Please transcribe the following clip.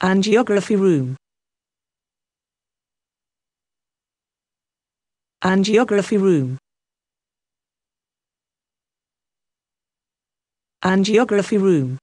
Angiography room. Angiography room. Angiography room.